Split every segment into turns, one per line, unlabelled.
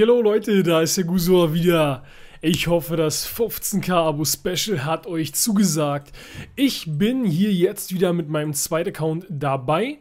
Hallo Leute, da ist der Gusor wieder. Ich hoffe, das 15k Abo Special hat euch zugesagt. Ich bin hier jetzt wieder mit meinem zweiten Account dabei.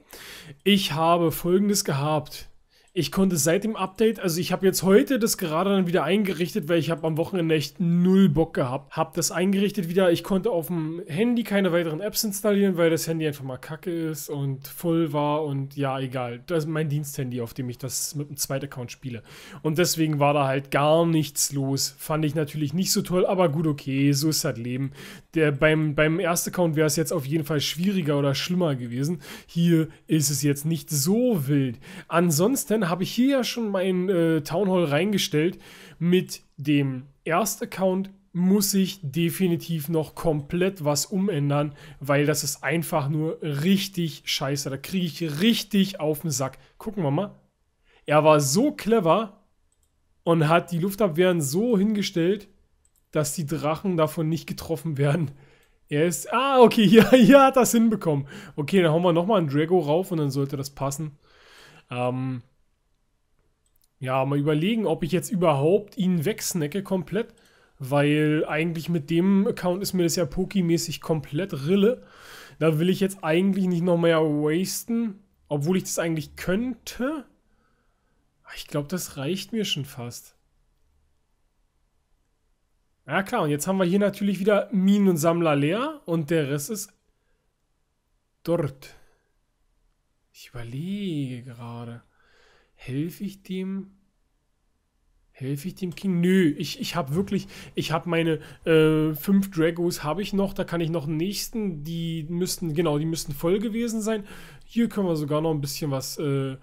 Ich habe folgendes gehabt. Ich konnte seit dem Update, also ich habe jetzt heute das gerade dann wieder eingerichtet, weil ich habe am Wochenende echt null Bock gehabt. Habe das eingerichtet wieder. Ich konnte auf dem Handy keine weiteren Apps installieren, weil das Handy einfach mal kacke ist und voll war und ja, egal. Das ist mein Diensthandy, auf dem ich das mit dem zweiten Account spiele. Und deswegen war da halt gar nichts los. Fand ich natürlich nicht so toll, aber gut, okay, so ist das Leben. Der, beim, beim ersten Account wäre es jetzt auf jeden Fall schwieriger oder schlimmer gewesen. Hier ist es jetzt nicht so wild. Ansonsten Insofern habe ich hier ja schon mein äh, Town Hall reingestellt. Mit dem Erstaccount muss ich definitiv noch komplett was umändern, weil das ist einfach nur richtig scheiße. Da kriege ich richtig auf den Sack. Gucken wir mal. Er war so clever und hat die Luftabwehren so hingestellt, dass die Drachen davon nicht getroffen werden. Er ist... Ah, okay, hier, hier hat es hinbekommen. Okay, dann hauen wir nochmal einen Drago rauf und dann sollte das passen. Ähm, ja, mal überlegen, ob ich jetzt überhaupt ihn wegsnacke komplett, weil eigentlich mit dem Account ist mir das ja poki komplett Rille. Da will ich jetzt eigentlich nicht noch mehr wasten, obwohl ich das eigentlich könnte. Ah, ich glaube, das reicht mir schon fast. Ja klar, und jetzt haben wir hier natürlich wieder Minen und Sammler leer und der Rest ist dort. Ich überlege gerade helfe ich dem? Helfe ich dem King? Nö, ich, ich habe wirklich, ich habe meine äh, fünf Dragos habe ich noch, da kann ich noch einen nächsten, die müssten, genau, die müssten voll gewesen sein. Hier können wir sogar noch ein bisschen was äh,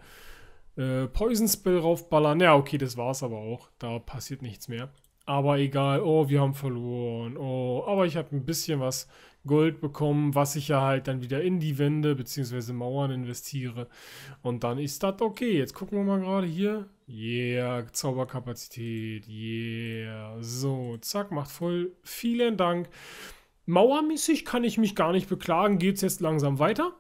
äh, Poison Spell raufballern. Ja, okay, das war's aber auch, da passiert nichts mehr. Aber egal, oh, wir haben verloren, oh, aber ich habe ein bisschen was Gold bekommen, was ich ja halt dann wieder in die Wände bzw. Mauern investiere. Und dann ist das okay. Jetzt gucken wir mal gerade hier. Yeah, Zauberkapazität. Yeah. So, zack, macht voll. Vielen Dank. Mauermäßig kann ich mich gar nicht beklagen. Geht es jetzt langsam weiter?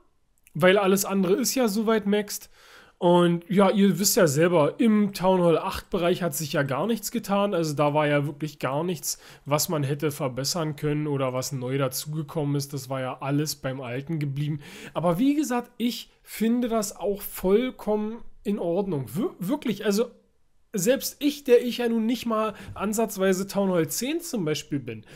Weil alles andere ist ja soweit maxed. Und ja, ihr wisst ja selber, im Town Hall 8 Bereich hat sich ja gar nichts getan. Also da war ja wirklich gar nichts, was man hätte verbessern können oder was neu dazugekommen ist. Das war ja alles beim Alten geblieben. Aber wie gesagt, ich finde das auch vollkommen in Ordnung. Wir wirklich, also selbst ich, der ich ja nun nicht mal ansatzweise Town Hall 10 zum Beispiel bin,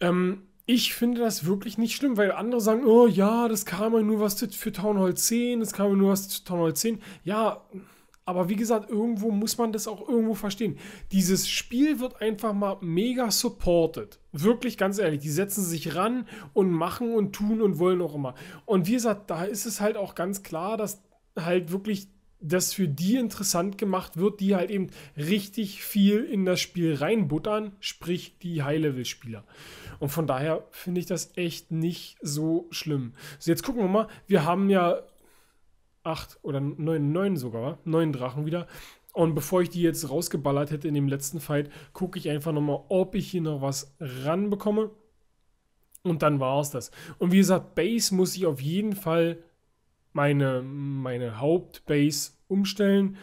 ähm, ich finde das wirklich nicht schlimm, weil andere sagen, oh ja, das kam ja nur was für Town Hall 10, das kam ja nur was für Town Hall 10. Ja, aber wie gesagt, irgendwo muss man das auch irgendwo verstehen. Dieses Spiel wird einfach mal mega supported. Wirklich ganz ehrlich, die setzen sich ran und machen und tun und wollen auch immer. Und wie gesagt, da ist es halt auch ganz klar, dass halt wirklich das für die interessant gemacht wird, die halt eben richtig viel in das Spiel reinbuttern, sprich die High-Level-Spieler. Und von daher finde ich das echt nicht so schlimm. So, jetzt gucken wir mal. Wir haben ja acht oder neun, neun sogar, neun Drachen wieder. Und bevor ich die jetzt rausgeballert hätte in dem letzten Fight, gucke ich einfach nochmal, ob ich hier noch was ranbekomme. Und dann war es das. Und wie gesagt, Base muss ich auf jeden Fall meine, meine Hauptbase umstellen.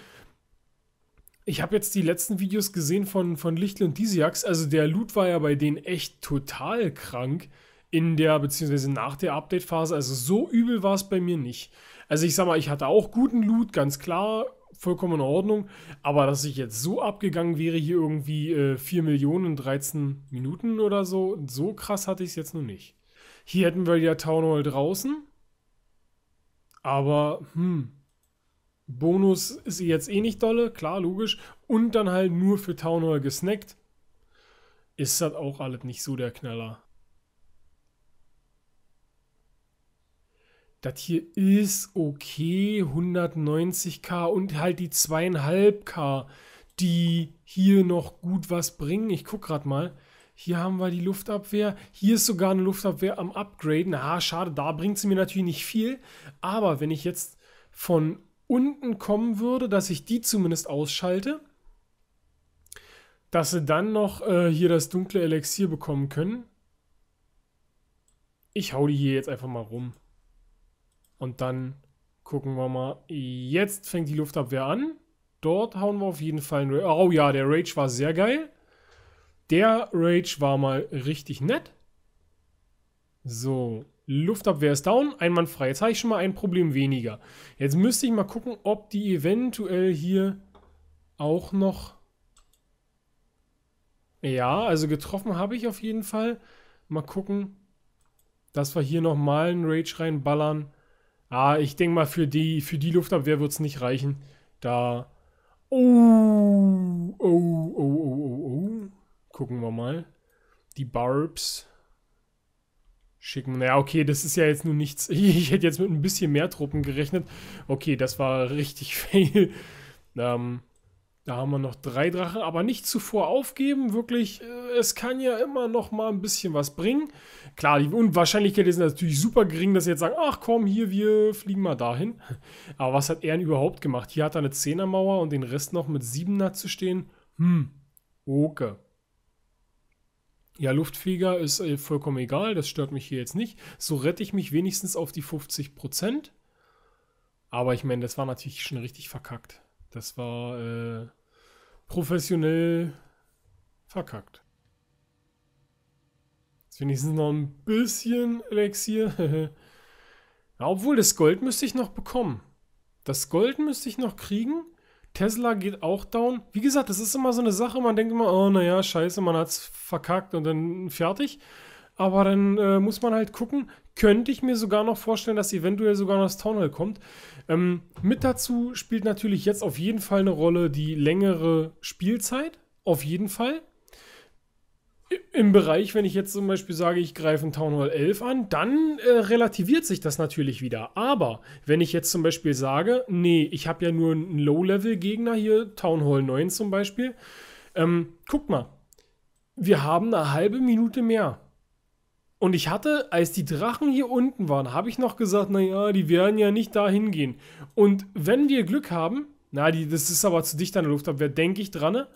Ich habe jetzt die letzten Videos gesehen von, von Lichtl und Disiax. Also der Loot war ja bei denen echt total krank in der, beziehungsweise nach der Update-Phase. Also so übel war es bei mir nicht. Also ich sag mal, ich hatte auch guten Loot, ganz klar, vollkommen in Ordnung. Aber dass ich jetzt so abgegangen wäre, hier irgendwie äh, 4 Millionen in 13 Minuten oder so, so krass hatte ich es jetzt noch nicht. Hier hätten wir ja Town Hall draußen. Aber, hm, Bonus ist jetzt eh nicht dolle, klar, logisch. Und dann halt nur für Town Hall gesnackt. Ist das auch alles nicht so der Knaller. Das hier ist okay, 190k und halt die 2,5k, die hier noch gut was bringen. Ich guck gerade mal. Hier haben wir die Luftabwehr. Hier ist sogar eine Luftabwehr am Upgraden. Na, schade, da bringt sie mir natürlich nicht viel. Aber wenn ich jetzt von unten kommen würde, dass ich die zumindest ausschalte. Dass sie dann noch äh, hier das dunkle Elixier bekommen können. Ich hau die hier jetzt einfach mal rum. Und dann gucken wir mal. Jetzt fängt die Luftabwehr an. Dort hauen wir auf jeden Fall einen Rage. Oh ja, der Rage war sehr geil. Der Rage war mal richtig nett. So, Luftabwehr ist down, einwandfrei. Jetzt habe ich schon mal ein Problem weniger. Jetzt müsste ich mal gucken, ob die eventuell hier auch noch... Ja, also getroffen habe ich auf jeden Fall. Mal gucken, dass wir hier nochmal einen Rage reinballern. Ah, ich denke mal, für die, für die Luftabwehr wird es nicht reichen. Da... Oh, oh, oh, oh, oh, oh. Gucken wir mal. Die Barbs schicken. Naja, okay, das ist ja jetzt nur nichts. Ich hätte jetzt mit ein bisschen mehr Truppen gerechnet. Okay, das war richtig fail. Ähm, da haben wir noch drei Drachen, aber nicht zuvor aufgeben. Wirklich, äh, es kann ja immer noch mal ein bisschen was bringen. Klar, die Unwahrscheinlichkeit ist natürlich super gering, dass sie jetzt sagen, ach komm, hier, wir fliegen mal dahin. Aber was hat er denn überhaupt gemacht? Hier hat er eine Zehnermauer und den Rest noch mit Siebener zu stehen. Hm, okay ja, Luftfeger ist äh, vollkommen egal, das stört mich hier jetzt nicht. So rette ich mich wenigstens auf die 50 Aber ich meine, das war natürlich schon richtig verkackt. Das war äh, professionell verkackt. Jetzt wenigstens noch ein bisschen Elixier. ja, obwohl, das Gold müsste ich noch bekommen. Das Gold müsste ich noch kriegen. Tesla geht auch down. Wie gesagt, das ist immer so eine Sache, man denkt immer, oh naja, scheiße, man hat es verkackt und dann fertig. Aber dann äh, muss man halt gucken, könnte ich mir sogar noch vorstellen, dass eventuell sogar noch das Townhall kommt. Ähm, mit dazu spielt natürlich jetzt auf jeden Fall eine Rolle die längere Spielzeit. Auf jeden Fall im Bereich, wenn ich jetzt zum Beispiel sage, ich greife ein Town Hall 11 an, dann äh, relativiert sich das natürlich wieder. Aber wenn ich jetzt zum Beispiel sage, nee, ich habe ja nur einen Low-Level-Gegner hier, Town Hall 9 zum Beispiel, ähm, guck mal, wir haben eine halbe Minute mehr. Und ich hatte, als die Drachen hier unten waren, habe ich noch gesagt, naja, die werden ja nicht da hingehen. Und wenn wir Glück haben, na, die, das ist aber zu dicht an der Luft, Luftabwehr, denke ich dran, ne?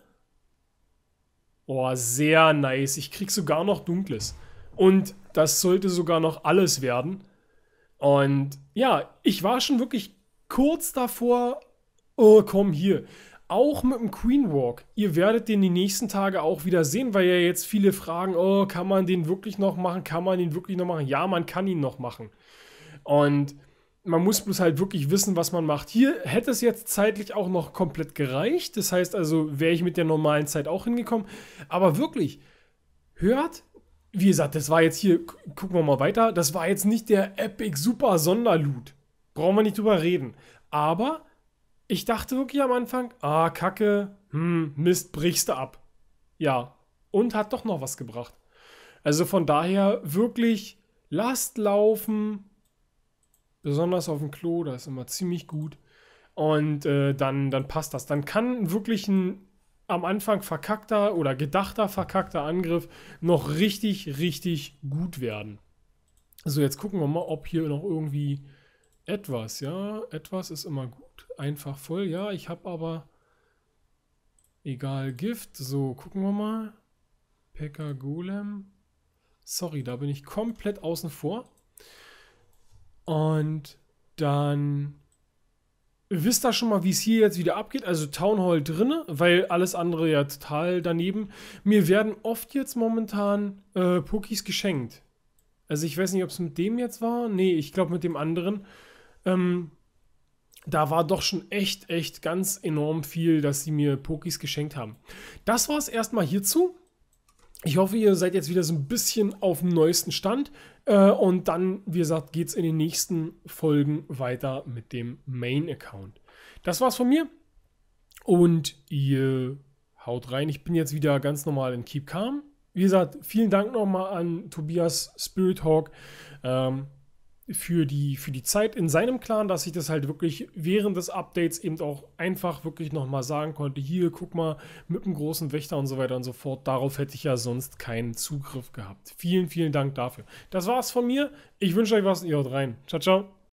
Oh, sehr nice. Ich krieg sogar noch Dunkles. Und das sollte sogar noch alles werden. Und ja, ich war schon wirklich kurz davor, oh, komm hier. Auch mit dem Queen Walk. Ihr werdet den die nächsten Tage auch wieder sehen, weil ja jetzt viele fragen, oh, kann man den wirklich noch machen? Kann man den wirklich noch machen? Ja, man kann ihn noch machen. Und man muss bloß halt wirklich wissen, was man macht. Hier hätte es jetzt zeitlich auch noch komplett gereicht. Das heißt also, wäre ich mit der normalen Zeit auch hingekommen. Aber wirklich, hört, wie gesagt, das war jetzt hier, gucken wir mal weiter, das war jetzt nicht der Epic Super Sonderloot. Brauchen wir nicht drüber reden. Aber ich dachte wirklich am Anfang, ah, Kacke, hm, Mist, brichst du ab. Ja, und hat doch noch was gebracht. Also von daher wirklich lasst laufen, Besonders auf dem Klo, da ist immer ziemlich gut. Und äh, dann, dann passt das. Dann kann wirklich ein am Anfang verkackter oder gedachter verkackter Angriff noch richtig, richtig gut werden. So, jetzt gucken wir mal, ob hier noch irgendwie etwas, ja, etwas ist immer gut. Einfach voll, ja, ich habe aber egal Gift. So, gucken wir mal. Pekka Golem. Sorry, da bin ich komplett außen vor. Und dann wisst ihr schon mal, wie es hier jetzt wieder abgeht. Also Town Hall drinne, weil alles andere ja total daneben. Mir werden oft jetzt momentan äh, Pokis geschenkt. Also ich weiß nicht, ob es mit dem jetzt war. Nee, ich glaube mit dem anderen. Ähm, da war doch schon echt, echt ganz enorm viel, dass sie mir Pokis geschenkt haben. Das war es erstmal hierzu. Ich hoffe, ihr seid jetzt wieder so ein bisschen auf dem neuesten Stand. Äh, und dann, wie gesagt, geht es in den nächsten Folgen weiter mit dem Main-Account. Das war's von mir. Und ihr haut rein. Ich bin jetzt wieder ganz normal in Keep Calm. Wie gesagt, vielen Dank nochmal an Tobias Spirit Hawk. Ähm, für die, für die Zeit in seinem Clan, dass ich das halt wirklich während des Updates eben auch einfach wirklich nochmal sagen konnte, hier, guck mal, mit dem großen Wächter und so weiter und so fort. Darauf hätte ich ja sonst keinen Zugriff gehabt. Vielen, vielen Dank dafür. Das war's von mir. Ich wünsche euch was. Ihr haut rein. Ciao, ciao.